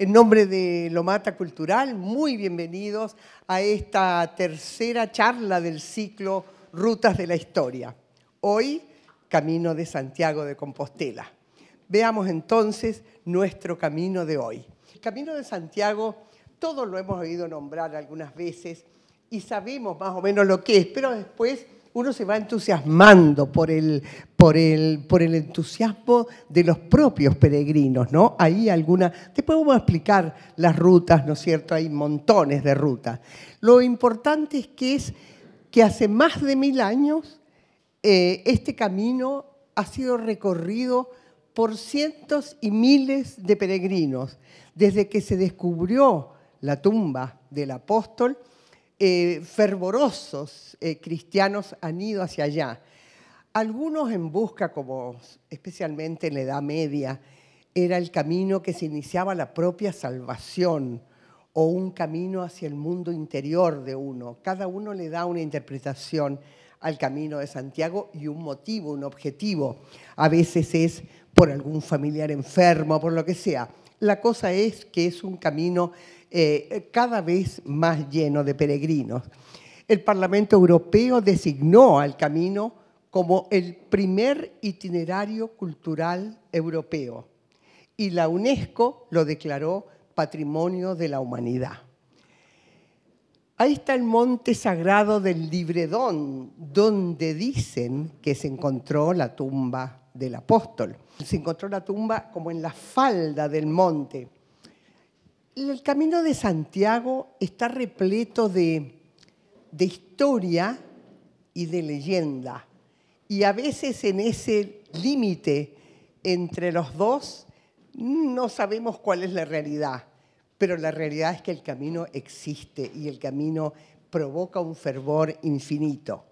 En nombre de Lomata Cultural, muy bienvenidos a esta tercera charla del ciclo Rutas de la Historia. Hoy, Camino de Santiago de Compostela. Veamos entonces nuestro camino de hoy. camino de Santiago, todos lo hemos oído nombrar algunas veces y sabemos más o menos lo que es, pero después uno se va entusiasmando por el, entusiasmo de los propios peregrinos, ¿no? Hay alguna, después vamos a explicar las rutas, ¿no es cierto? Hay montones de rutas. Lo importante es que es que hace más de mil años eh, este camino ha sido recorrido por cientos y miles de peregrinos. Desde que se descubrió la tumba del apóstol, eh, fervorosos eh, cristianos han ido hacia allá. Algunos en busca, como especialmente en la Edad Media, era el camino que se iniciaba la propia salvación o un camino hacia el mundo interior de uno. Cada uno le da una interpretación al camino de Santiago y un motivo, un objetivo. A veces es por algún familiar enfermo, por lo que sea. La cosa es que es un camino eh, cada vez más lleno de peregrinos. El Parlamento Europeo designó al camino como el primer itinerario cultural europeo y la UNESCO lo declaró Patrimonio de la Humanidad. Ahí está el monte sagrado del Libredón, donde dicen que se encontró la tumba del apóstol. Se encontró la tumba como en la falda del monte el camino de Santiago está repleto de, historia y de leyenda. Y a veces en ese límite entre los dos no sabemos cuál es la realidad, pero la realidad es que el camino existe y el camino provoca un fervor infinito.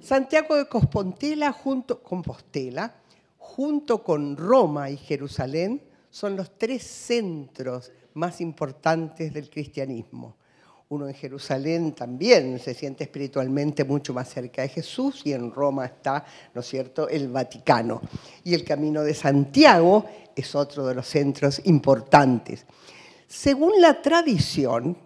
Santiago de Compostela junto, Compostela, junto con Roma y Jerusalén son los tres centros más importantes del cristianismo. Uno en Jerusalén también se siente espiritualmente mucho más cerca de Jesús y en Roma está, ¿no es cierto?, el Vaticano. Y el Camino de Santiago es otro de los centros importantes. Según la tradición,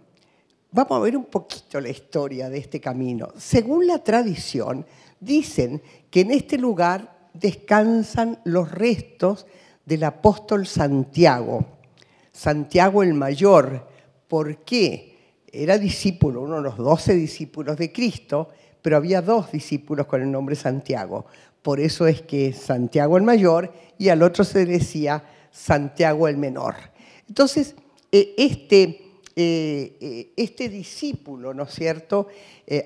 vamos a ver un poquito la historia de este camino. Según la tradición, dicen que en este lugar descansan los restos del apóstol Santiago Santiago el Mayor. porque Era discípulo, uno de los doce discípulos de Cristo, pero había dos discípulos con el nombre Santiago. Por eso es que Santiago el Mayor y al otro se decía Santiago el Menor. Entonces, eh, este, eh, eh, este discípulo, ¿no es cierto?,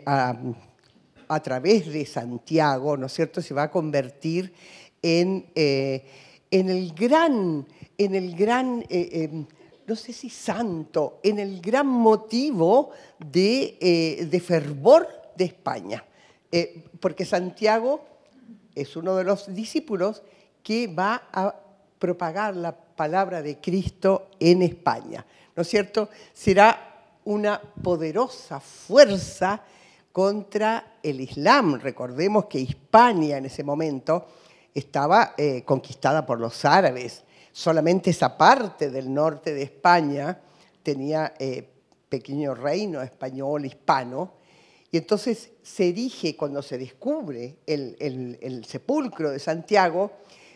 a, través de Santiago, ¿no es cierto?, se va a convertir en, en el gran en el gran, eh, em, no sé si santo, en el gran motivo de, eh, fervor de España. Eh, porque Santiago es uno de los discípulos que va a propagar la palabra de Cristo en España. ¿No es cierto? Será una poderosa fuerza contra el Islam. Recordemos que Hispania en ese momento estaba conquistada por los árabes solamente esa parte del norte de España tenía eh, pequeño reino español, hispano, y entonces se erige, cuando se descubre el, sepulcro de Santiago,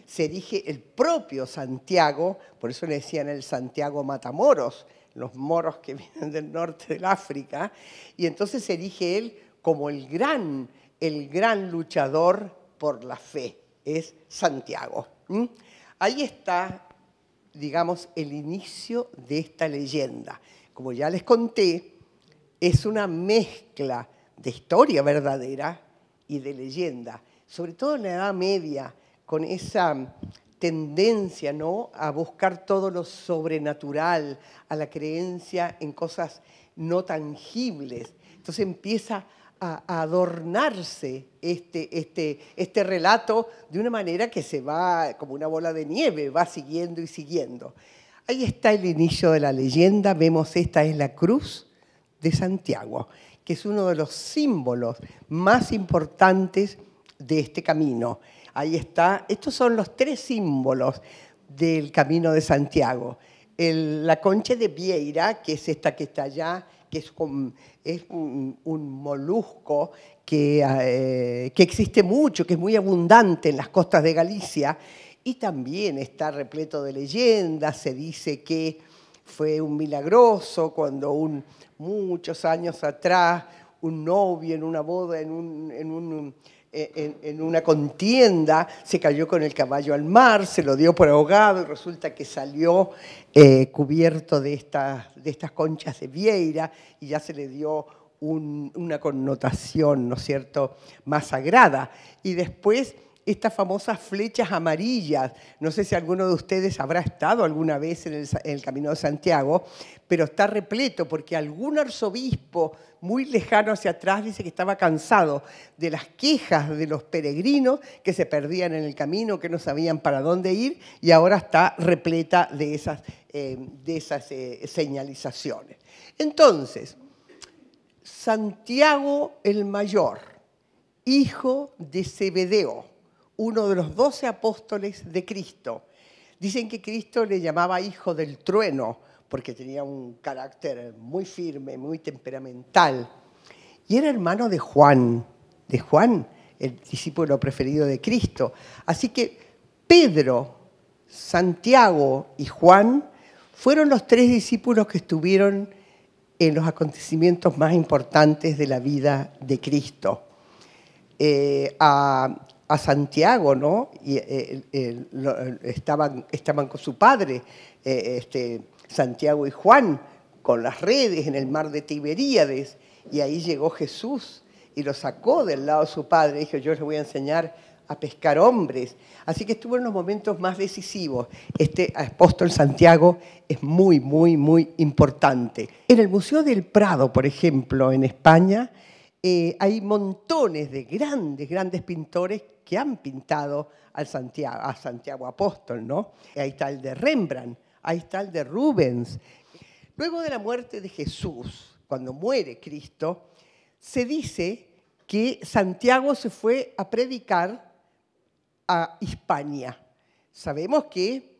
se erige el propio Santiago, por eso le decían el Santiago Matamoros, los moros que vienen del norte del África, y entonces se erige él como el gran, el gran luchador por la fe, es Santiago. Ahí está digamos, el inicio de esta leyenda. Como ya les conté, es una mezcla de historia verdadera y de leyenda, sobre todo en la Edad Media, con esa tendencia ¿no? a buscar todo lo sobrenatural, a la creencia en cosas no tangibles. Entonces empieza a adornarse este, este, este, relato de una manera que se va como una bola de nieve, va siguiendo y siguiendo. Ahí está el inicio de la leyenda, vemos esta es la cruz de Santiago, que es uno de los símbolos más importantes de este camino. Ahí está, estos son los tres símbolos del camino de Santiago. la concha de Vieira, que es esta que está allá, que es, un, molusco que, eh, que existe mucho, que es muy abundante en las costas de Galicia y también está repleto de leyendas, se dice que fue un milagroso cuando un, muchos años atrás un novio en una boda, en un eh, en, una contienda, se cayó con el caballo al mar, se lo dio por ahogado y resulta que salió eh, cubierto de, de estas conchas de vieira y ya se le dio una connotación, ¿no es cierto?, más sagrada. Y después estas famosas flechas amarillas. No sé si alguno de ustedes habrá estado alguna vez en el, Camino de Santiago, pero está repleto porque algún arzobispo muy lejano hacia atrás dice que estaba cansado de las quejas de los peregrinos que se perdían en el camino, que no sabían para dónde ir y ahora está repleta de esas, eh, eh, señalizaciones. Entonces, Santiago el Mayor, hijo de Zebedeo, uno de los doce apóstoles de Cristo. Dicen que Cristo le llamaba hijo del trueno, porque tenía un carácter muy firme, muy temperamental. Y era hermano de Juan, de Juan, el discípulo preferido de Cristo. Así que Pedro, Santiago y Juan fueron los tres discípulos que estuvieron en los acontecimientos más importantes de la vida de Cristo. Eh, a a Santiago, ¿no? Y eh, eh, eh, estaban, estaban con su padre, este, Santiago y Juan, con las redes en el mar de Tiberíades, y ahí llegó Jesús y lo sacó del lado de su padre, y dijo, yo les voy a enseñar a pescar hombres. Así que estuvo en los momentos más decisivos. Este apóstol Santiago es muy, muy, muy importante. En el Museo del Prado, por ejemplo, en España, hay montones de grandes, grandes pintores que han pintado al a Santiago Apóstol, ¿no? Ahí está el de Rembrandt, ahí está el de Rubens. Luego de la muerte de Jesús, cuando muere Cristo, se dice que Santiago se fue a predicar a Hispania. Sabemos que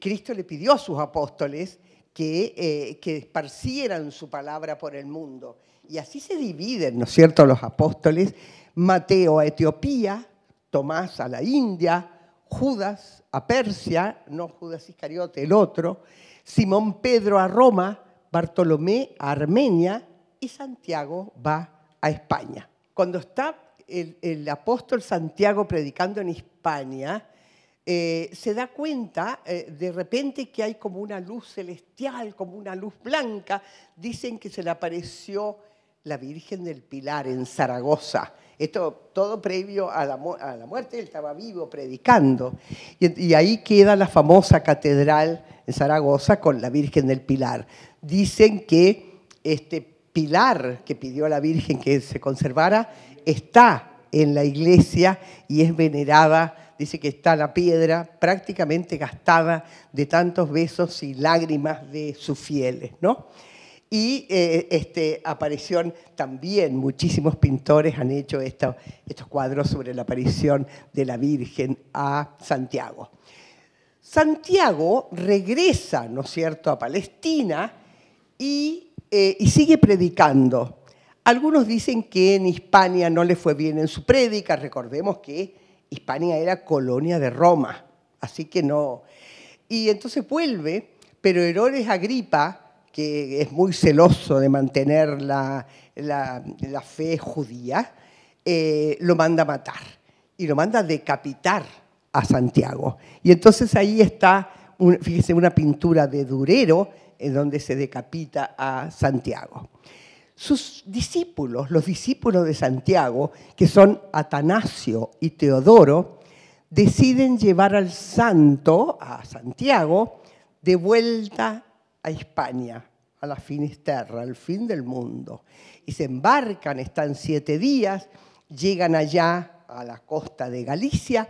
Cristo le pidió a sus apóstoles que, eh, que esparcieran su palabra por el mundo. Y así se dividen, ¿no es cierto?, los apóstoles, Mateo a Etiopía, Tomás a la India, Judas a Persia, no Judas Iscariote, el otro, Simón Pedro a Roma, Bartolomé a Armenia y Santiago va a España. Cuando está el, apóstol Santiago predicando en España, eh, se da cuenta eh, de repente que hay como una luz celestial, como una luz blanca. Dicen que se le apareció la Virgen del Pilar en Zaragoza. Esto todo previo a la, muerte, él estaba vivo predicando. Y, y, ahí queda la famosa catedral en Zaragoza con la Virgen del Pilar. Dicen que este pilar que pidió a la Virgen que se conservara está en la iglesia y es venerada. Dice que está la piedra prácticamente gastada de tantos besos y lágrimas de sus fieles, ¿no? Y eh, este, aparición también, muchísimos pintores han hecho estos cuadros sobre la aparición de la Virgen a Santiago. Santiago regresa, ¿no es cierto?, a Palestina eh, y, sigue predicando. Algunos dicen que en Hispania no le fue bien en su prédica, recordemos que Hispania era colonia de Roma, así que no. Y entonces vuelve, pero Herodes Agripa que es muy celoso de mantener la, fe judía, eh, lo manda a matar y lo manda a decapitar a Santiago. Y entonces ahí está, un, una pintura de Durero en donde se decapita a Santiago. Sus discípulos, los discípulos de Santiago, que son Atanasio y Teodoro, deciden llevar al santo, a Santiago, de vuelta a España, a la Finisterra, al fin del mundo. Y se embarcan, están siete días, llegan allá a la costa de Galicia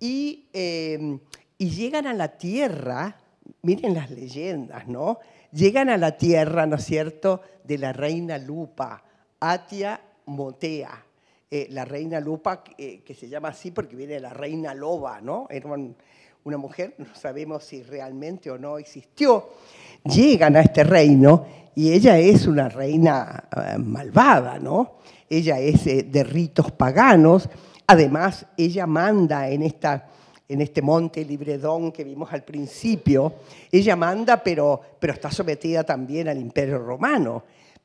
em, y, llegan a la tierra, miren las leyendas, ¿no? Llegan a la tierra, ¿no es cierto?, de la reina Lupa, Atia Motea. Eh, la reina Lupa, eh, que se llama así porque viene de la reina Loba, ¿no? una mujer, no sabemos si realmente o no existió, llegan a este reino y ella es una reina eh, malvada, ¿no? Ella es eh, de ritos paganos, además ella manda en, esta, en este monte Libredón que vimos al principio, ella manda pero, pero está sometida también al imperio romano,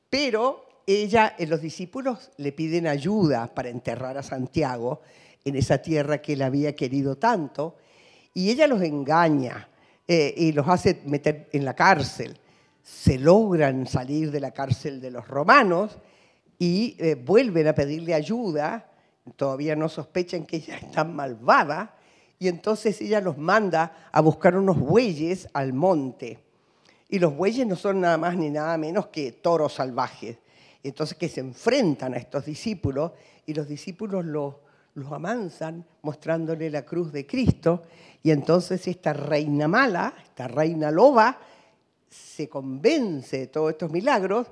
pero ella, eh, los discípulos le piden ayuda para enterrar a Santiago en esa tierra que él había querido tanto, y ella los engaña eh, y los hace meter en la cárcel. Se logran salir de la cárcel de los romanos y eh, vuelven a pedirle ayuda, todavía no sospechan que ella es tan malvada, y entonces ella los manda a buscar unos bueyes al monte. Y los bueyes no son nada más ni nada menos que toros salvajes. Entonces que se enfrentan a estos discípulos y los discípulos los, los amansan mostrándole la cruz de Cristo y entonces esta reina mala, esta reina loba, se convence de todos estos milagros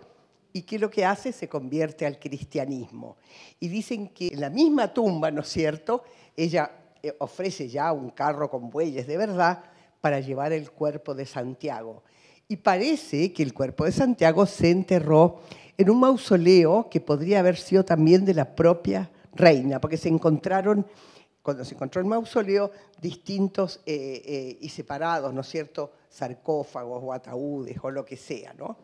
y que lo que hace se convierte al cristianismo. Y dicen que en la misma tumba, ¿no es cierto?, ella eh, ofrece ya un carro con bueyes de verdad para llevar el cuerpo de Santiago. Y parece que el cuerpo de Santiago se enterró en un mausoleo que podría haber sido también de la propia reina, porque se encontraron, cuando se encontró el mausoleo, distintos eh, eh, y separados, ¿no es cierto?, sarcófagos o ataúdes o lo que sea, ¿no?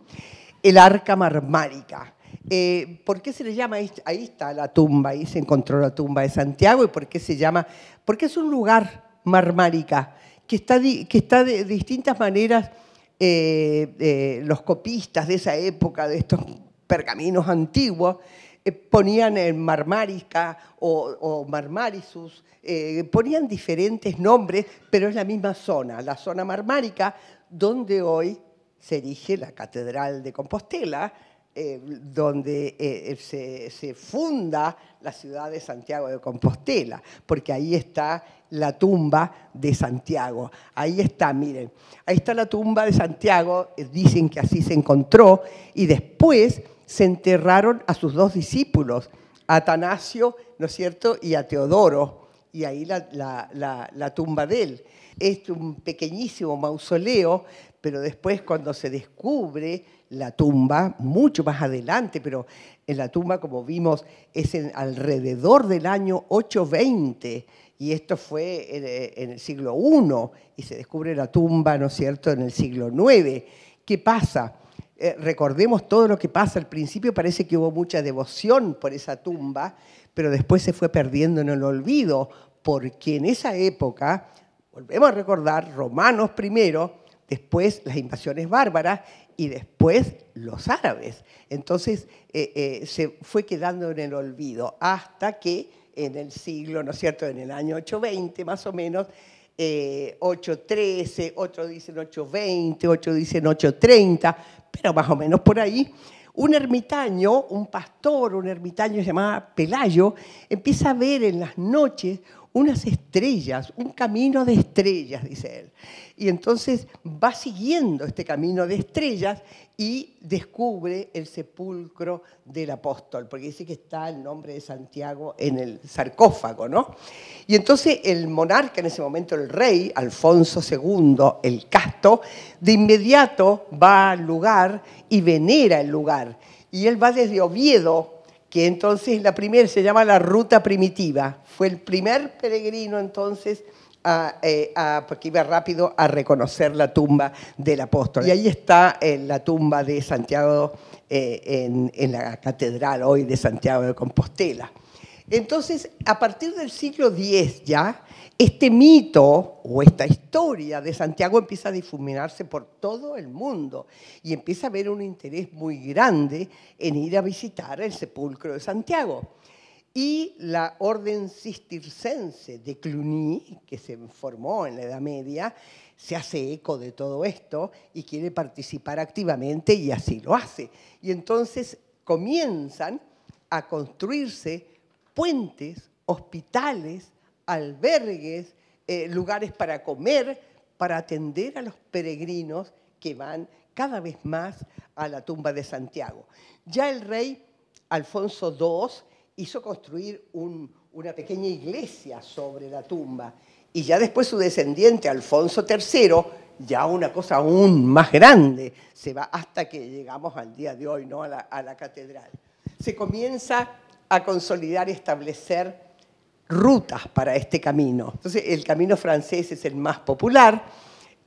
El arca marmárica. Eh, ¿Por qué se le llama, ahí está la tumba, ahí se encontró la tumba de Santiago, y por qué se llama, porque es un lugar marmárica, que está, que está de distintas maneras, los copistas de esa época, de estos pergaminos antiguos, eh, ponían en Marmarica o, Marmarisus, eh, ponían diferentes nombres, pero es la misma zona, la zona marmárica, donde hoy se erige la Catedral de Compostela, eh, donde se, funda la ciudad de Santiago de Compostela, porque ahí está la tumba de Santiago. Ahí está, miren, ahí está la tumba de Santiago, dicen que así se encontró, y después se enterraron a sus dos discípulos, a Atanasio, ¿no es cierto?, y a Teodoro, y ahí la, tumba de él. Es un pequeñísimo mausoleo, pero después cuando se descubre la tumba, mucho más adelante, pero en la tumba, como vimos, es alrededor del año 820, y esto fue en, el siglo I, y se descubre la tumba, ¿no es cierto?, en el siglo IX. ¿Qué pasa? Eh, recordemos todo lo que pasa. Al principio parece que hubo mucha devoción por esa tumba, pero después se fue perdiendo en el olvido, porque en esa época, volvemos a recordar, romanos primero, después las invasiones bárbaras y después los árabes. Entonces eh, eh, se fue quedando en el olvido hasta que en el siglo, ¿no es cierto?, en el año 820 más o menos, 8.13, eh, otros dicen 8.20, otros dicen 8.30, pero más o menos por ahí, un ermitaño, un pastor, un ermitaño llamado Pelayo, empieza a ver en las noches unas estrellas, un camino de estrellas, dice él. Y entonces va siguiendo este camino de estrellas y descubre el sepulcro del apóstol, porque dice que está el nombre de Santiago en el sarcófago, ¿no? Y entonces el monarca, en ese momento el rey, Alfonso II, el casto, de inmediato va al lugar y venera el lugar. Y él va desde Oviedo, que entonces la primera se llama la ruta primitiva. Fue el primer peregrino entonces eh, a, porque iba rápido a reconocer la tumba del apóstol. Y ahí está eh, la tumba de Santiago eh, en la catedral hoy de Santiago de Compostela. Entonces, a partir del siglo X ya, este mito o esta historia de Santiago empieza a difuminarse por todo el mundo y empieza a haber un interés muy grande en ir a visitar el sepulcro de Santiago. Y la orden cistircense de Cluny, que se formó en la Edad Media, se hace eco de todo esto y quiere participar activamente y así lo hace. Y entonces comienzan a construirse puentes, hospitales, albergues, eh, lugares para comer, para atender a los peregrinos que van cada vez más a la tumba de Santiago. Ya el rey Alfonso II hizo construir una pequeña iglesia sobre la tumba y ya después su descendiente, Alfonso III, ya una cosa aún más grande, se va hasta que llegamos al día de hoy, ¿no? a, la, a la catedral. Se comienza consolidar y establecer rutas para este camino. Entonces, el camino francés es el más popular,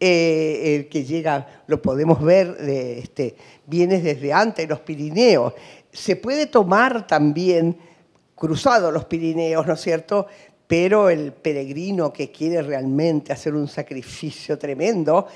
eh, el que llega, lo podemos ver, este, viene desde antes, los Pirineos. Se puede tomar también cruzado los Pirineos, ¿no es cierto? Pero el peregrino que quiere realmente hacer un sacrificio tremendo,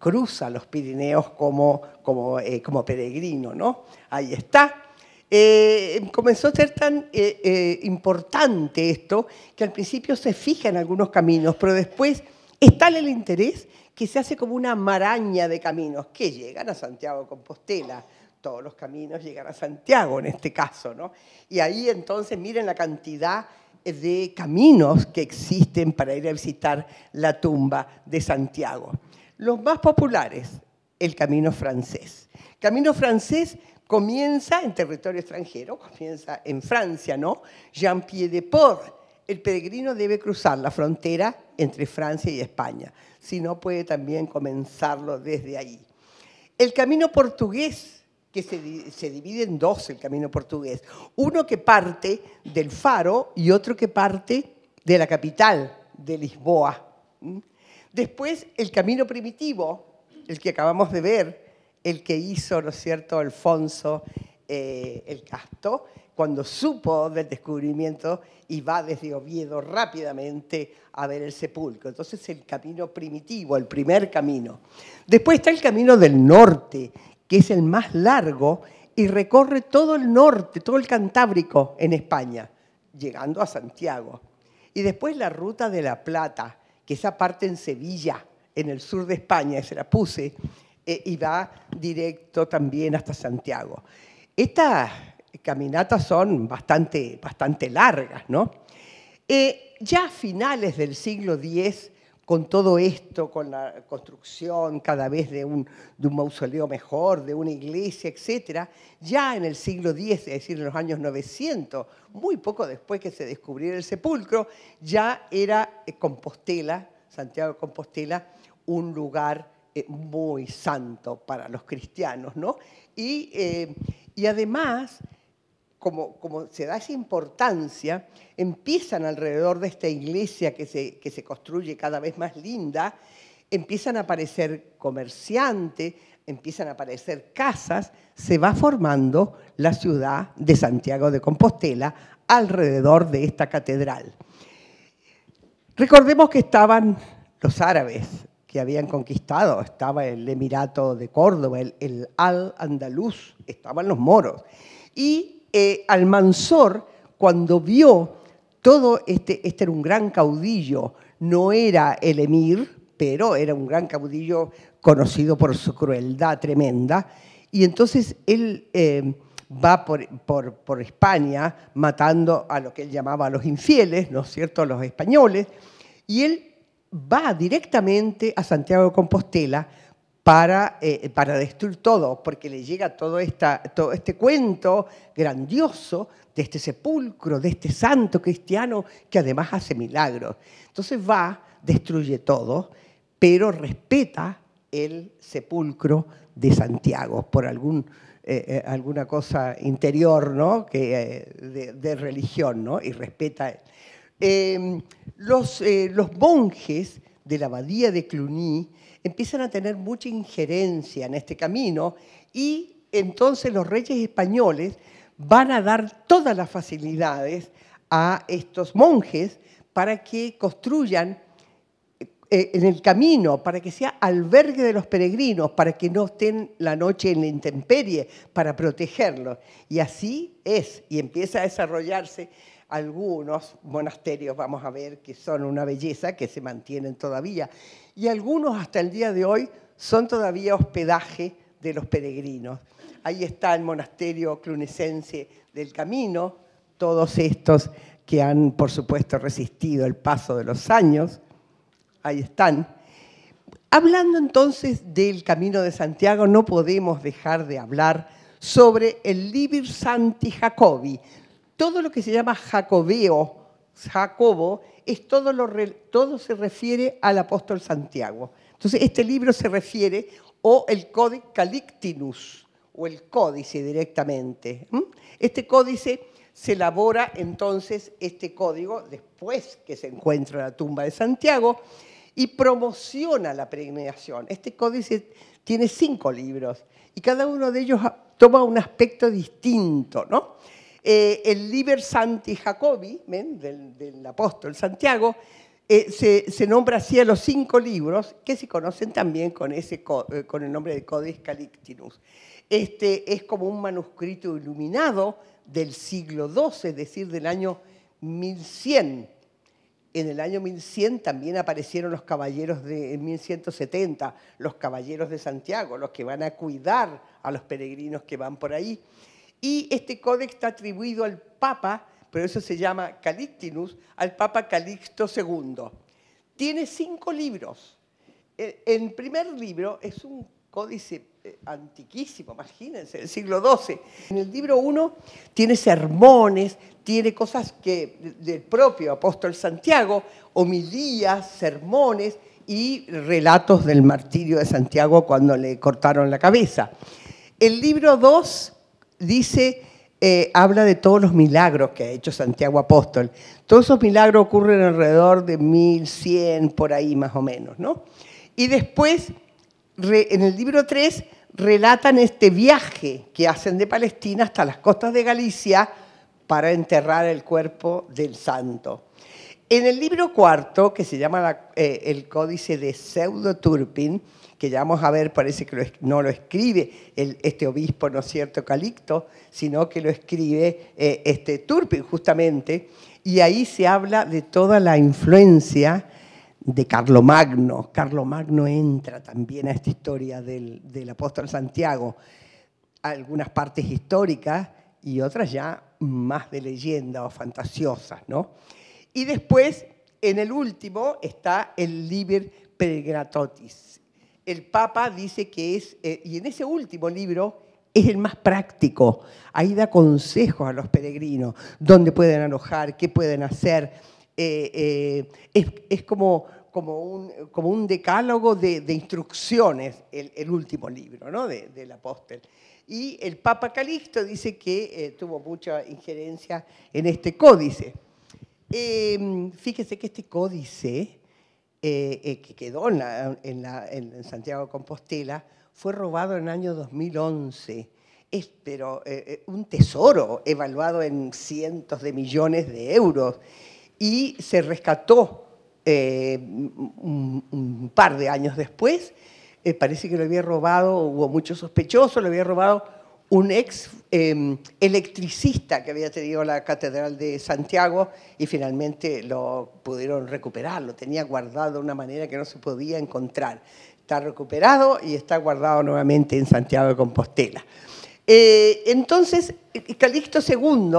cruza los Pirineos como, como, eh, como peregrino, ¿no? Ahí está. Eh, comenzó a ser tan eh, eh, importante esto que al principio se fija en algunos caminos, pero después es tal el interés que se hace como una maraña de caminos que llegan a Santiago de Compostela. Todos los caminos llegan a Santiago en este caso, ¿no? Y ahí entonces miren la cantidad de caminos que existen para ir a visitar la tumba de Santiago. Los más populares, el camino francés. Camino francés Comienza en territorio extranjero, comienza en Francia, ¿no? Jean Pied-de-Port, el peregrino debe cruzar la frontera entre Francia y España, si no puede también comenzarlo desde ahí. El camino portugués, que se, se, divide en dos el camino portugués, uno que parte del faro y otro que parte de la capital, de Lisboa. Después el camino primitivo, el que acabamos de ver, el que hizo, lo cierto?, Alfonso eh, el Casto, cuando supo del descubrimiento y va desde Oviedo rápidamente a ver el sepulcro. Entonces el camino primitivo, el primer camino. Después está el camino del norte, que es el más largo y recorre todo el norte, todo el Cantábrico en España, llegando a Santiago. Y después la ruta de la Plata, que esa parte en Sevilla, en el sur de España, se la puse, eh, y va directo también hasta Santiago. Estas caminatas son bastante, bastante largas, ¿no? Eh, ya a finales del siglo X, con todo esto, con la construcción cada vez de un, de un mausoleo mejor, de una iglesia, etc., ya en el siglo X, es decir, en los años 900, muy poco después que se descubriera el sepulcro, ya era eh, Compostela, Santiago de Compostela, un lugar eh, muy santo para los cristianos, ¿no? Y, eh, además, como, se da esa importancia, empiezan alrededor de esta iglesia que se, que se construye cada vez más linda, empiezan a aparecer comerciantes, empiezan a aparecer casas, se va formando la ciudad de Santiago de Compostela alrededor de esta catedral. Recordemos que estaban los árabes, que habían conquistado. Estaba el Emirato de Córdoba, el, Al-Andalus, estaban los moros. Y eh, Almanzor, cuando vio todo este, este era un gran caudillo, no era el emir, pero era un gran caudillo conocido por su crueldad tremenda. Y entonces él eh, va por, por, España matando a lo que él llamaba a los infieles, ¿no es cierto?, a los españoles. Y él va directamente a Santiago de Compostela para, eh, para destruir todo, porque le llega todo, todo este cuento grandioso de este sepulcro, de este santo cristiano que además hace milagros. Entonces va, destruye todo, pero respeta el sepulcro de Santiago por algún, eh, eh, alguna cosa interior ¿no? que, de, religión ¿no? y respeta. Em, los, eh, los monjes de la abadía de Cluny empiezan a tener mucha injerencia en este camino y entonces los reyes españoles van a dar todas las facilidades a estos monjes para que construyan eh, en el camino, para que sea albergue de los peregrinos, para que no estén la noche en la intemperie, para protegerlos. Y así es, y empieza a desarrollarse algunos monasterios, vamos a ver, que son una belleza, que se mantienen todavía. Y algunos hasta el día de hoy son todavía hospedaje de los peregrinos. Ahí está el monasterio clunesense del Camino, todos estos que han, por supuesto, resistido el paso de los años. Ahí están. Hablando entonces del Camino de Santiago, no podemos dejar de hablar sobre el Libir Santi Jacobi, todo lo que se llama jacobeo, Jacobo, es todo, lo, todo se refiere al apóstol Santiago. Entonces, este libro se refiere o el Códice Calictinus, o el códice directamente. Este códice se elabora entonces este código después que se encuentra en la tumba de Santiago y promociona la peregrinación. Este códice tiene cinco libros y cada uno de ellos toma un aspecto distinto, ¿no? Eh, el Liber Santi Jacobi, Del, apóstol Santiago, eh, se, nombra así a los cinco libros que se conocen también con, ese, eh, el nombre de Codex Calictinus. Este es como un manuscrito iluminado del siglo XII, es decir, del año 1100. En el año 1100 también aparecieron los caballeros de 1170, los caballeros de Santiago, los que van a cuidar a los peregrinos que van por ahí. Y este códex está atribuido al Papa, pero eso se llama Calixtinus, al Papa Calixto II. Tiene cinco libros. E, el primer libro es un códice eh, antiquísimo, imagínense, del siglo XII. En el libro 1 tiene sermones, tiene cosas que del propio apóstol Santiago, homilías, sermones y relatos del martirio de Santiago cuando le cortaron la cabeza. El libro 2 dice, eh, habla de todos los milagros que ha hecho Santiago Apóstol. Todos esos milagros ocurren alrededor de 1100, por ahí más o menos, ¿no? Y después, en el libro 3, relatan este viaje que hacen de Palestina hasta las costas de Galicia para enterrar el cuerpo del santo. En el libro cuarto, que se llama eh, El Códice de Pseudo Turpin, que ya vamos a ver, parece que no lo escribe este obispo, ¿no es cierto?, Calixto, sino que lo escribe eh, este Turpin, justamente, y ahí se habla de toda la influencia de Carlomagno. Carlomagno entra también a esta historia del, del apóstol Santiago, algunas partes históricas y otras ya más de leyenda o fantasiosas, ¿no? Y después, en el último, está el Liber Peregratotis, el Papa dice que es, eh, y en ese último libro, es el más práctico. Ahí da consejos a los peregrinos, dónde pueden alojar, qué pueden hacer. Eh, eh, es, como, un, decálogo de, instrucciones, el, último libro ¿no? del apóstol. Y el Papa Calixto dice que tuvo mucha injerencia en este códice. fíjese que este códice eh, eh, que quedó en, Santiago de Compostela, fue robado en el año 2011. Es pero, eh, un tesoro evaluado en cientos de millones de euros y se rescató un, par de años después. parece que lo había robado, hubo muchos sospechosos, lo había robado un ex em, electricista que había tenido la Catedral de Santiago y finalmente lo pudieron recuperar, lo tenía guardado de una manera que no se podía encontrar. Está recuperado y está guardado nuevamente en Santiago de Compostela. Eh, entonces, Calixto II,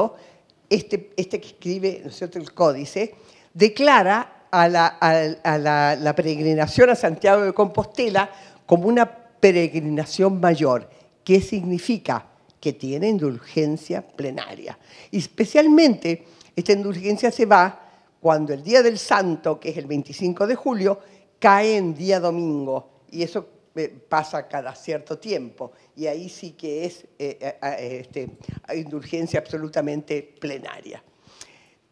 este, este, que escribe el códice, declara a, la peregrinación a Santiago de Compostela como una peregrinación mayor ¿Qué significa? Que tiene indulgencia plenaria. especialmente esta indulgencia se va cuando el día del santo, que es el 25 de julio, cae en día domingo. Y eso eh, pasa cada cierto tiempo. Y ahí sí que es eh, eh, este, indulgencia absolutamente plenaria.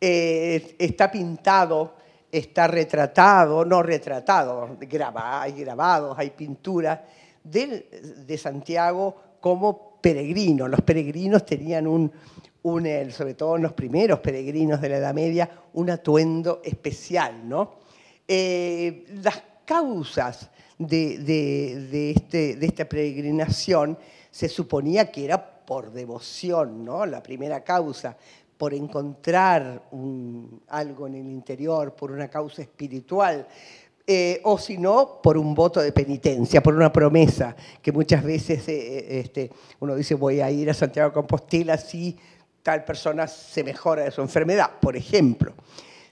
está pintado, está retratado, no retratado, hay grabados, hay pinturas de, Santiago como peregrino. Los peregrinos tenían un, eh, sobre todo los primeros peregrinos de la Edad Media, un atuendo especial. ¿no? Eh, las causas este, de, esta peregrinación se suponía que era por devoción, ¿no? la primera causa, por encontrar algo en el interior, por una causa espiritual, eh, o si no, por un voto de penitencia, por una promesa, que muchas veces eh, eh, este, uno dice voy a ir a Santiago de Compostela si tal persona se mejora de su enfermedad, por ejemplo.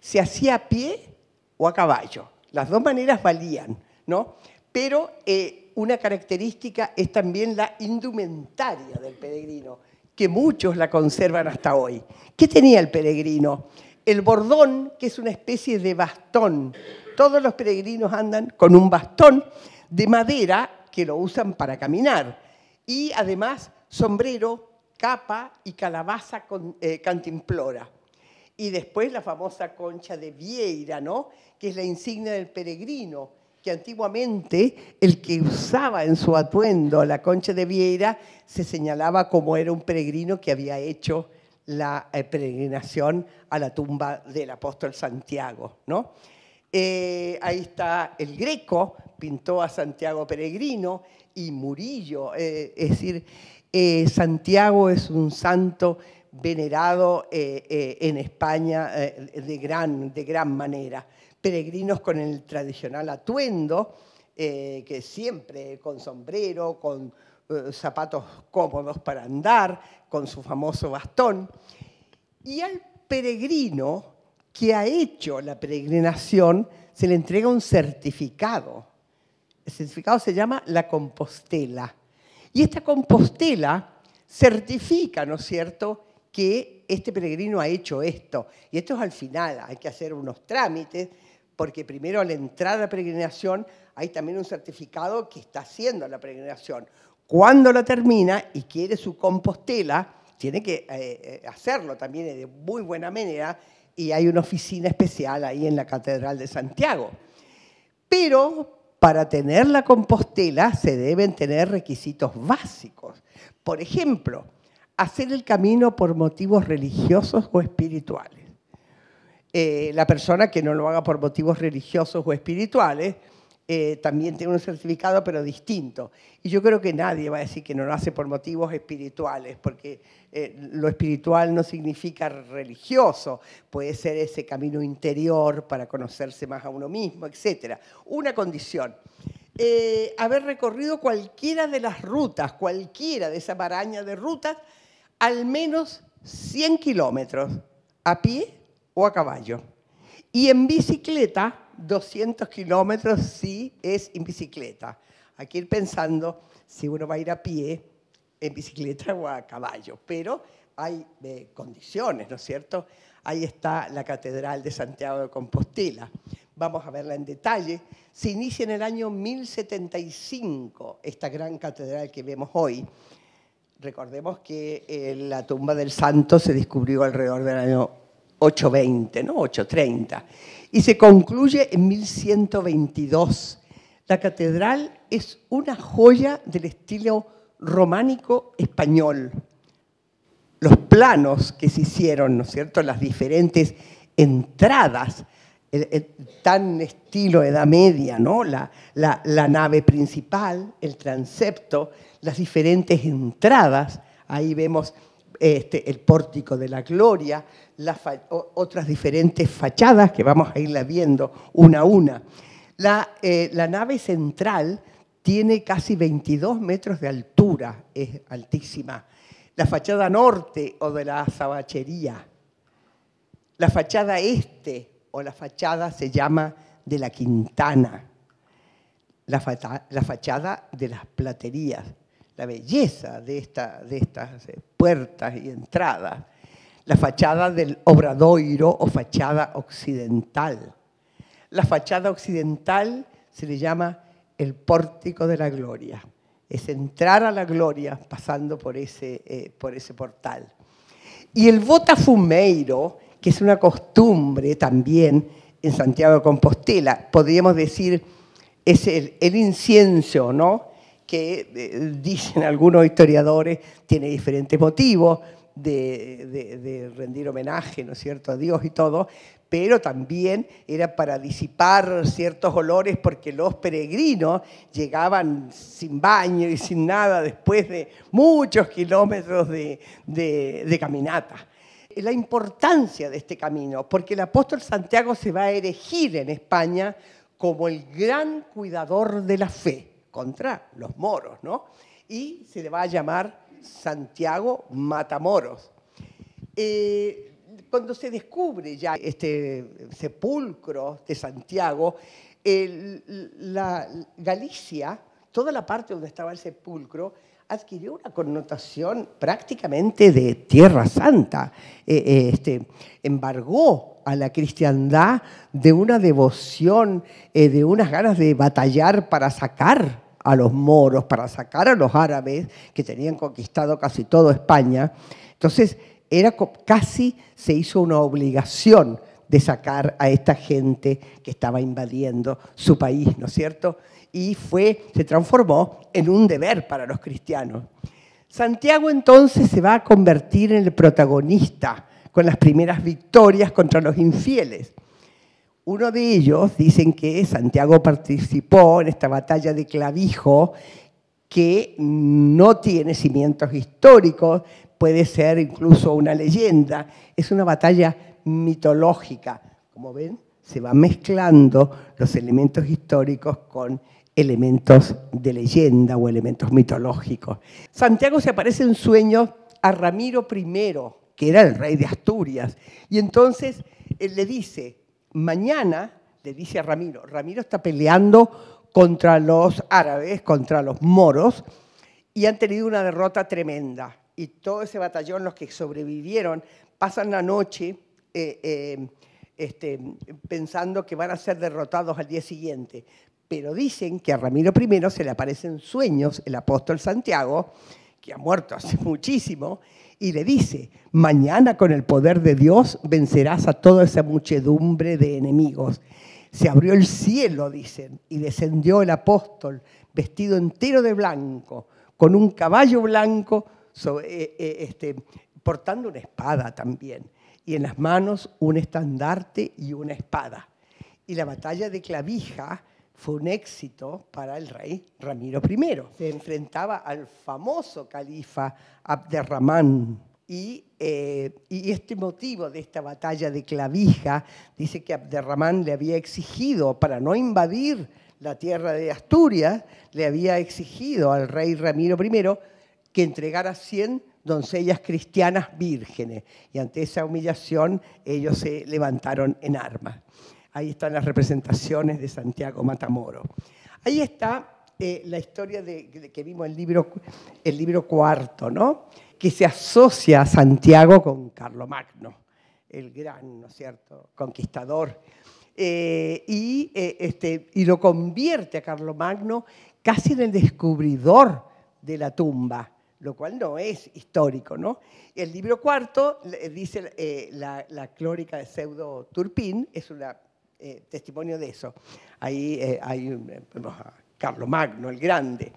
¿Se hacía a pie o a caballo? Las dos maneras valían, ¿no? Pero una característica es también la indumentaria del peregrino, que muchos la conservan hasta hoy. ¿Qué tenía el peregrino? El bordón, que es una especie de bastón todos los peregrinos andan con un bastón de madera que lo usan para caminar y además sombrero, capa y calabaza con, eh, cantimplora. Y después la famosa concha de Vieira, ¿no? que es la insignia del peregrino, que antiguamente el que usaba en su atuendo la concha de Vieira se señalaba como era un peregrino que había hecho la eh, peregrinación a la tumba del apóstol Santiago. ¿no? Eh, ahí está el Greco, pintó a Santiago Peregrino y Murillo. Eh, es decir, eh, Santiago es un santo venerado en España de, gran, de gran manera. Peregrinos con el tradicional atuendo, que siempre con sombrero, con zapatos cómodos para andar, con su famoso bastón. Y al peregrino, que ha hecho la peregrinación se le entrega un certificado. El certificado se llama la Compostela. Y esta Compostela certifica, ¿no es cierto?, que este peregrino ha hecho esto. Y esto es al final, hay que hacer unos trámites, porque primero al entrar a la peregrinación hay también un certificado que está haciendo la peregrinación. Cuando la termina y quiere su Compostela, tiene que eh, eh, hacerlo también de muy buena manera y hay una oficina especial ahí en la Catedral de Santiago. Pero para tener la compostela se deben tener requisitos básicos. Por ejemplo, hacer el camino por motivos religiosos o espirituales. Eh, la persona que no lo haga por motivos religiosos o espirituales eh, también tiene un certificado, pero distinto. Y yo creo que nadie va a decir que no lo hace por motivos espirituales, porque eh, lo espiritual no significa religioso, puede ser ese camino interior para conocerse más a uno mismo, etc. Una condición. Eh, haber recorrido cualquiera de las rutas, cualquiera de esa maraña de rutas, al menos 100 kilómetros, a pie o a caballo. Y en bicicleta, 200 kilómetros sí es en bicicleta. Hay que ir pensando si uno va a ir a pie, en bicicleta o a caballo, pero hay eh, condiciones, ¿no es cierto? Ahí está la Catedral de Santiago de Compostela. Vamos a verla en detalle. Se inicia en el año 1075 esta gran catedral que vemos hoy. Recordemos que eh, la tumba del santo se descubrió alrededor del año 820, ¿no? 830 y se concluye en 1122. La catedral es una joya del estilo románico español. Los planos que se hicieron, ¿no es cierto?, las diferentes entradas, tan estilo Edad Media, ¿no? la, la nave principal, el transepto, las diferentes entradas, ahí vemos este, el pórtico de la gloria, las otras diferentes fachadas que vamos a irla viendo una a una. La, eh, nave central tiene casi 22 metros de altura, es altísima. La fachada norte o de la sabachería, la fachada este o la fachada se llama de la Quintana, la fachada de las platerías, la belleza de, esta, de estas eh, puertas y entradas, la fachada del obradoiro o fachada occidental. La fachada occidental se le llama el pórtico de la gloria. Es entrar a la gloria pasando por ese, eh, por ese portal. Y el botafumeiro, que es una costumbre también en Santiago de Compostela, podríamos decir, es el incienso, ¿no? que eh, dicen algunos historiadores tiene diferentes motivos de, rendir homenaje, ¿no es cierto?, a Dios y todo, pero también era para disipar ciertos olores porque los peregrinos llegaban sin baño y sin nada después de muchos kilómetros de, de caminata la importancia de este camino, porque el apóstol Santiago se va a erigir en España como el gran cuidador de la fe contra los moros, ¿no? Y se le va a llamar Santiago Matamoros. Eh, cuando se descubre ya este sepulcro de Santiago, la Galicia, toda la parte donde estaba el sepulcro, adquirió una connotación prácticamente de tierra santa. Eh, eh, este, embargó a la cristiandad de una devoción, de unas ganas de batallar para sacar a los moros, para sacar a los árabes que tenían conquistado casi toda España. Entonces, era, casi se hizo una obligación de sacar a esta gente que estaba invadiendo su país, ¿no es cierto? Y fue, se transformó en un deber para los cristianos. Santiago entonces se va a convertir en el protagonista con las primeras victorias contra los infieles. Uno de ellos, dicen que Santiago participó en esta batalla de clavijo que no tiene cimientos históricos, puede ser incluso una leyenda, es una batalla mitológica. Como ven, se van mezclando los elementos históricos con elementos de leyenda o elementos mitológicos. Santiago se aparece en sueño a Ramiro I, que era el rey de Asturias, y entonces él le dice, mañana le dice a Ramiro, Ramiro está peleando contra los árabes, contra los moros, y han tenido una derrota tremenda. Y todo ese batallón, los que sobrevivieron, pasan la noche eh, eh, este, pensando que van a ser derrotados al día siguiente. Pero dicen que a Ramiro I se le aparecen sueños, el apóstol Santiago, que ha muerto hace muchísimo, y le dice, mañana con el poder de Dios vencerás a toda esa muchedumbre de enemigos. Se abrió el cielo, dicen, y descendió el apóstol vestido entero de blanco, con un caballo blanco, eh, eh, este, portando una espada también, y en las manos un estandarte y una espada. Y la batalla de Clavija fue un éxito para el rey Ramiro I. Se enfrentaba al famoso califa Abderramán. Eh, y, este motivo de esta batalla de clavija dice que Abderramán le había exigido, para no invadir la tierra de Asturias, le había exigido al rey Ramiro I que entregara 100 doncellas cristianas vírgenes. Y ante esa humillación ellos se levantaron en armas. Ahí están las representaciones de Santiago Matamoro. Ahí está eh, la historia de, que vimos el libro, el libro cuarto, ¿no? que se asocia a Santiago con Carlomagno, el gran, ¿no cierto?, conquistador. Eh, y, eh, este, y lo convierte a Carlomagno casi en el descubridor de la tumba lo cual no es histórico, ¿no? El libro cuarto dice la, la, clórica de Pseudo Turpín, es una eh, testimonio de eso. Ahí eh, hay eh, Carlos Magno, el Grande.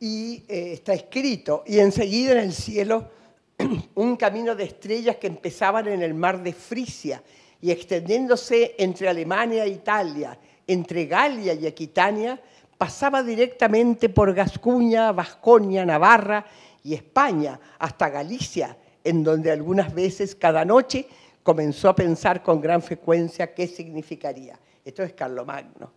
Y está escrito, y enseguida en el cielo un camino de estrellas que empezaban en el mar de Frisia y extendiéndose entre Alemania e Italia, entre Galia y Aquitania, pasaba directamente por Gascuña, Vasconia, Navarra y España, hasta Galicia, en donde algunas veces cada noche comenzó a pensar con gran frecuencia qué significaría. Esto es Carlomagno.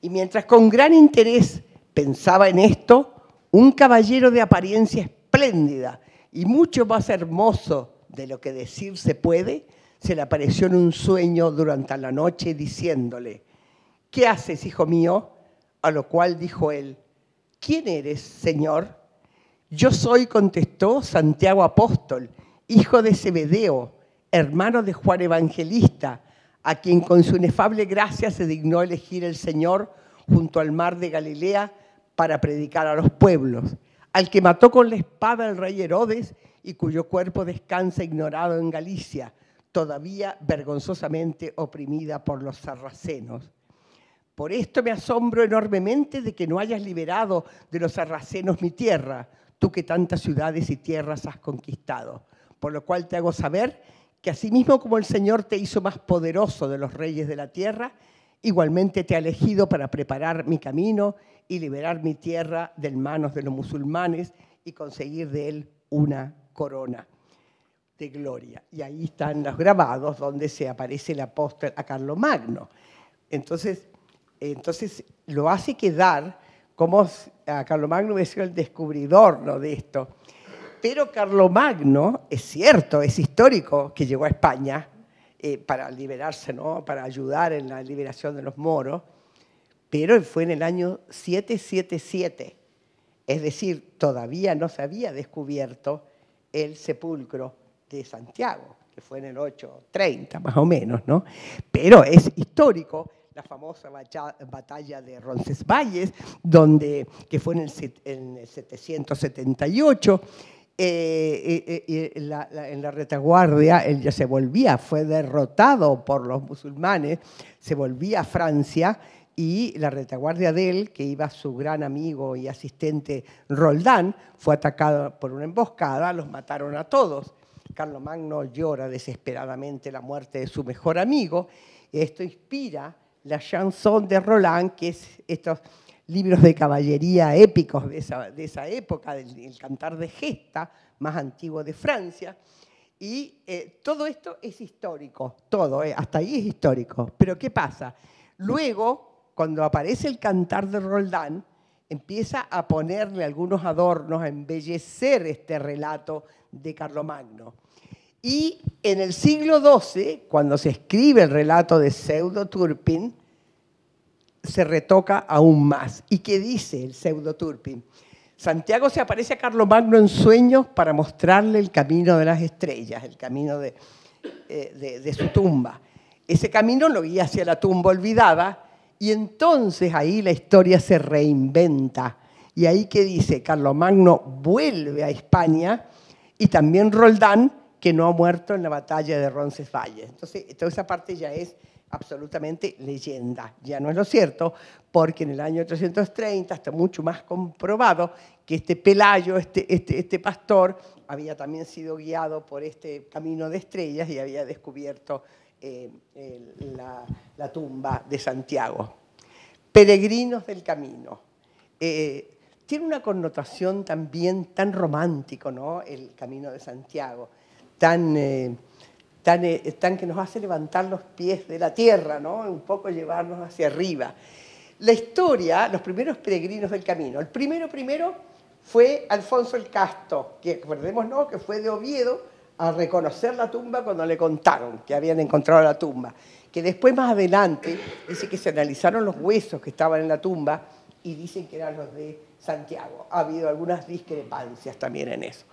Y mientras con gran interés pensaba en esto, un caballero de apariencia espléndida y mucho más hermoso de lo que decir se puede, se le apareció en un sueño durante la noche diciéndole, ¿qué haces, hijo mío? A lo cual dijo él, ¿quién eres, Señor? Yo soy, contestó Santiago Apóstol, hijo de Zebedeo hermano de Juan Evangelista, a quien con su inefable gracia se dignó elegir el Señor junto al mar de Galilea para predicar a los pueblos, al que mató con la espada el rey Herodes y cuyo cuerpo descansa ignorado en Galicia, todavía vergonzosamente oprimida por los sarracenos. Por esto me asombro enormemente de que no hayas liberado de los sarracenos mi tierra, tú que tantas ciudades y tierras has conquistado. Por lo cual te hago saber que asimismo como el Señor te hizo más poderoso de los reyes de la tierra, igualmente te ha elegido para preparar mi camino y liberar mi tierra de manos de los musulmanes y conseguir de él una corona de gloria. Y ahí están los grabados donde se aparece el apóstol a Carlomagno. Magno. Entonces, entonces lo hace quedar como a carlomagno Magno es el descubridor de esto. Pero Carlomagno, es cierto, es histórico que llegó a España eh, para liberarse, ¿no? para ayudar en la liberación de los moros, pero fue en el año 777, es decir, todavía no se había descubierto el sepulcro de Santiago, que fue en el 830 más o menos, ¿no? Pero es histórico la famosa batalla de Roncesvalles, donde, que fue en el 778, eh, eh, eh, en la retaguardia, él ya se volvía, fue derrotado por los musulmanes, se volvía a Francia y la retaguardia de él, que iba su gran amigo y asistente Roldán, fue atacada por una emboscada, los mataron a todos. Carlomagno llora desesperadamente la muerte de su mejor amigo. Esto inspira la chanson de Roland, que es estos libros de caballería épicos de esa, época, del, cantar de gesta más antiguo de Francia. Y eh, todo esto es histórico, todo, eh, hasta ahí es histórico. Pero ¿qué pasa? Luego, cuando aparece el cantar de Roldán, empieza a ponerle algunos adornos, a embellecer este relato de Carlomagno. Y en el siglo XII, cuando se escribe el relato de Pseudo Turpin, se retoca aún más. ¿Y qué dice el pseudo Turpin? Santiago se aparece a Carlomagno en sueños para mostrarle el camino de las estrellas, el camino eh, de, su tumba. Ese camino lo guía hacia la tumba olvidada y entonces ahí la historia se reinventa. Y ahí qué dice, Carlomagno vuelve a España y también Roldán, que no ha muerto en la batalla de Roncesvalles. Entonces, toda esa parte ya es absolutamente leyenda. Ya no es lo cierto, porque en el año 330 está mucho más comprobado que este Pelayo, este, este, este, pastor, había también sido guiado por este camino de estrellas y había descubierto eh, la, tumba de Santiago. Peregrinos del camino. Eh, tiene una connotación también tan romántico, ¿no? El camino de Santiago, tan eh, tan, eh, que nos hace levantar los pies de la tierra, ¿no? un poco llevarnos hacia arriba. La historia, los primeros peregrinos del camino. El primero, primero fue Alfonso el Casto, que recordemos, ¿no? que fue de Oviedo a reconocer la tumba cuando le contaron que habían encontrado la tumba. Que después, más adelante, dice que se analizaron los huesos que estaban en la tumba y dicen que eran los de Santiago. Ha habido algunas discrepancias también en eso.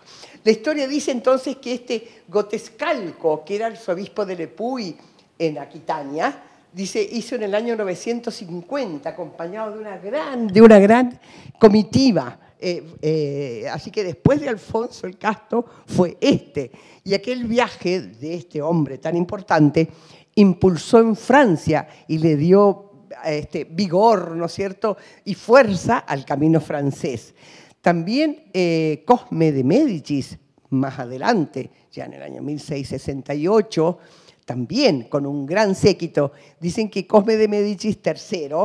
La historia dice entonces que este Gotescalco, que era el arzobispo de Lepuy en Aquitania, dice, hizo en el año 950, acompañado de una gran, de una gran comitiva. Eh, eh, así que después de Alfonso el Casto fue este. Y aquel viaje de este hombre tan importante impulsó en Francia y le dio este, vigor, ¿no es cierto?, y fuerza al camino francés. También eh, Cosme de Médicis, más adelante, ya en el año 1668, también con un gran séquito, dicen que Cosme de Médicis III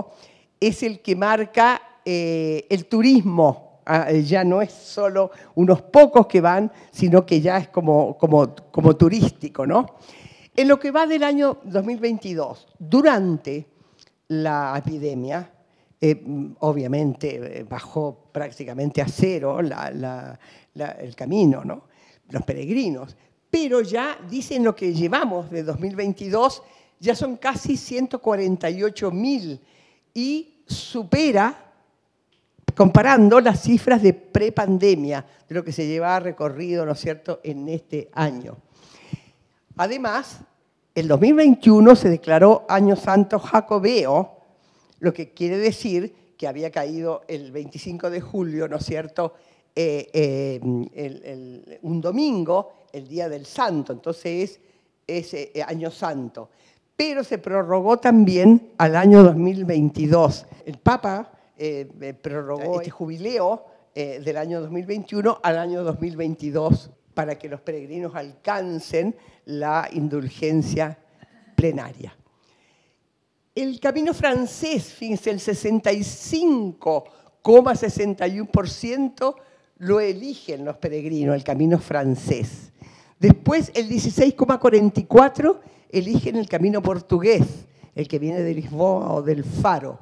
es el que marca eh, el turismo ah, eh, ya no es solo unos pocos que van, sino que ya es como, como, como, turístico, ¿no? En lo que va del año 2022, durante la epidemia, eh, obviamente eh, bajó prácticamente a cero el camino, los peregrinos, pero ya dicen lo que llevamos de 2022, ya son casi 148 mil y supera, comparando las cifras de prepandemia, de lo que se lleva recorrido, ¿no es cierto?, en este año. Además, el 2021 se declaró año santo jacobeo, lo que quiere decir que había caído el 25 de julio, ¿no es cierto?, eh, eh, un domingo, el día del santo, entonces es, eh, año santo. Pero se prorrogó también al año 2022. El Papa prorrogó este, este jubileo del año 2021 al año 2022 para que los peregrinos alcancen la indulgencia plenaria. El camino francés, fíjense, el 65,61% lo eligen los peregrinos, el camino francés. Después, el 16,44% eligen el camino portugués, el que viene de Lisboa o del Faro.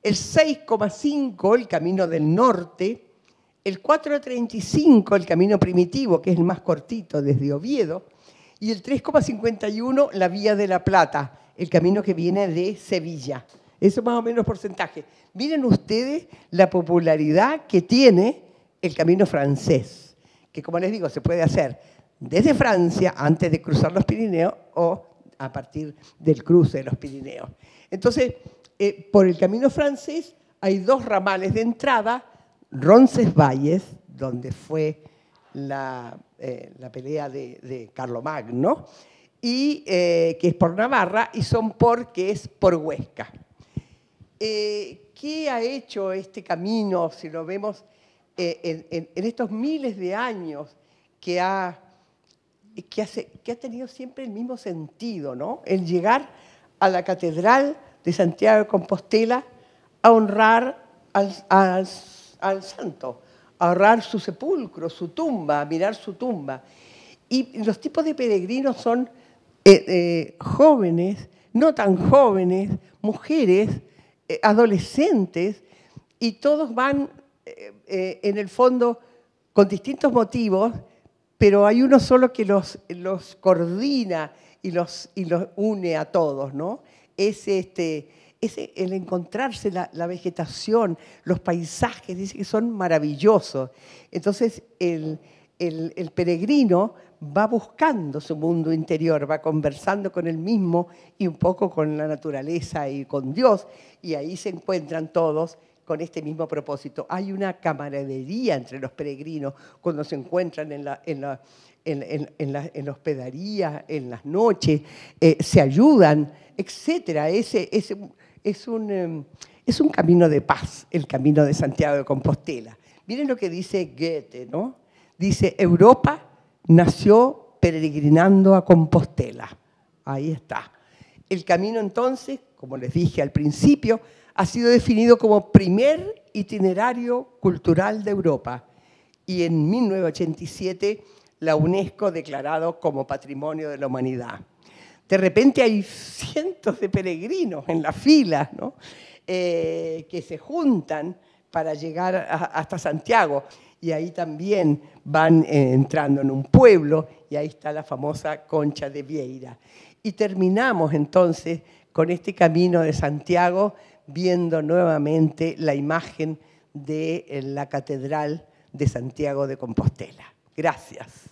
El 6,5% el camino del norte, el 4.35, el camino primitivo, que es el más cortito desde Oviedo, y el 3,51, la Vía de la Plata, el camino que viene de Sevilla. Eso más o menos porcentaje. Miren ustedes la popularidad que tiene el camino francés, que como les digo, se puede hacer desde Francia antes de cruzar los Pirineos o a partir del cruce de los Pirineos. Entonces, eh, por el camino francés hay dos ramales de entrada, Roncesvalles, donde fue la, eh, pelea de, Carlomagno, y, eh, que es por Navarra, y son por, que es por Huesca. Eh, ¿Qué ha hecho este camino, si lo vemos en, estos miles de años que ha que, hace, que, ha tenido siempre el mismo sentido, ¿no? El llegar a la Catedral de Santiago de Compostela a honrar al, al al santo, ahorrar su sepulcro, su tumba, mirar su tumba. Y los tipos de peregrinos son eh, eh, jóvenes, no tan jóvenes, mujeres, eh, adolescentes, y todos van en el fondo con distintos motivos, pero hay uno solo que los, los coordina y los, y los une a todos, ¿no? Es este ese, el encontrarse la, vegetación, los paisajes, dice que son maravillosos. Entonces el, peregrino va buscando su mundo interior, va conversando con él mismo y un poco con la naturaleza y con Dios, y ahí se encuentran todos con este mismo propósito. Hay una camaradería entre los peregrinos cuando se encuentran en la, en en, la, en en las noches, eh, se ayudan, etc. Ese, ese, Em, es un, camino de paz, el camino de Santiago de Compostela. Miren lo que dice Goethe, ¿no? Dice, Europa nació peregrinando a Compostela. Ahí está. El camino entonces, como les dije al principio, ha sido definido como primer itinerario cultural de Europa y en 1987 la UNESCO declarado como Patrimonio de la Humanidad de repente hay cientos de peregrinos en la fila eh, que se juntan para llegar hasta Santiago. Y ahí también van eh, entrando en un pueblo y ahí está la famosa concha de Vieira. Y terminamos entonces con este camino de Santiago viendo nuevamente la imagen de eh, la Catedral de Santiago de Compostela. Gracias.